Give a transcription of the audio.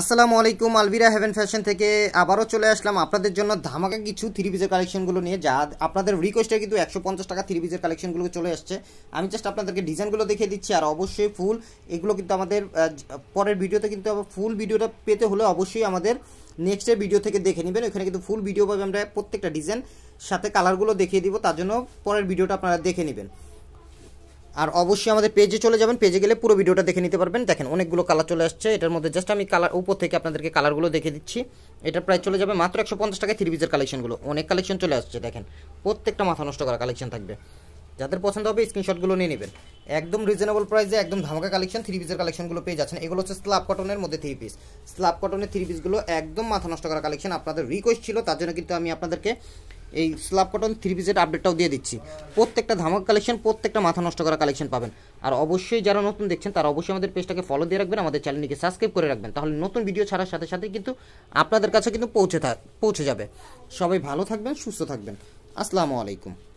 আসসালামু আলাইকুম আলবিরা haven fashion থেকে আবারও চলে আসলাম আপনাদের জন্য ধামাকা কিছু থ্রি পিসের কালেকশনগুলো নিয়ে যা আপনাদের রিকোয়েস্টে কিন্তু একশো পঞ্চাশ টাকা থ্রি পিসের কালেকশনগুলো চলে আসছে আমি জাস্ট আপনাদেরকে ডিজাইনগুলো দেখিয়ে দিচ্ছি আর অবশ্যই ফুল এগুলো কিন্তু আমাদের পরের ভিডিওতে কিন্তু ফুল ভিডিওটা পেতে হলে অবশ্যই আমাদের নেক্সটের ভিডিও থেকে দেখে নেবেন ওখানে কিন্তু ফুল ভিডিও পাবে আমরা প্রত্যেকটা ডিজাইন সাথে কালারগুলো দেখিয়ে দিব তার জন্য পরের ভিডিওটা আপনারা দেখে নেবেন আর অবশ্যই আমাদের পেজে চলে যাবেন পেজে গেলে পুরো ভিডিওটা দেখে নিতে পারবেন দেখেন অনেকগুলো কালার চলে আসছে এটার মধ্যে জাস্ট আমি কালার উপর থেকে আপনাদেরকে কালারগুলো দেখে দিচ্ছি এটা প্রায় চলে যাবে মাত্র একশো পঞ্চাশ টাকায় থ্রি পিসের কালেকশনগুলো অনেক কালেকশন চলে আসছে দেখেন প্রত্যেকটা মাথা নষ্ট করা কালেকশন থাকবে যাদের পছন্দ হবে স্ক্রিনশটগুলো নিয়ে নেবেন একদম রিজনেবল প্রাইসে একদম ধামাকা কালেকশন থ্রি পিসের কালেকশনগুলো পেয়ে যাচ্ছেন এগুলো হচ্ছে স্লাব কটনের মধ্যে থ্রি পিস স্লাব কটনের থ্রি পিসগুলো একদম মাথা নষ্ট করা কালেকশন আপনাদের রিকোয়েস্ট ছিল তার জন্য কিন্তু আমি আপনাদেরকে এই স্লাব কটন থ্রি পিসের আপডেটটাও দিয়ে দিচ্ছি প্রত্যেকটা ধামাক কালেকশন প্রত্যেকটা মাথা নষ্ট করা কালেকশন পাবেন আর অবশ্যই যারা নতুন দেখছেন তারা অবশ্যই আমাদের পেজটাকে ফলো দিয়ে রাখবেন আমাদের চ্যানেলটিকে সাবস্ক্রাইব করে রাখবেন তাহলে নতুন ভিডিও ছাড়ার সাথে সাথে কিন্তু আপনাদের কাছে কিন্তু পৌঁছে পৌঁছে যাবে সবাই ভালো থাকবেন সুস্থ থাকবেন আসসালামু আলাইকুম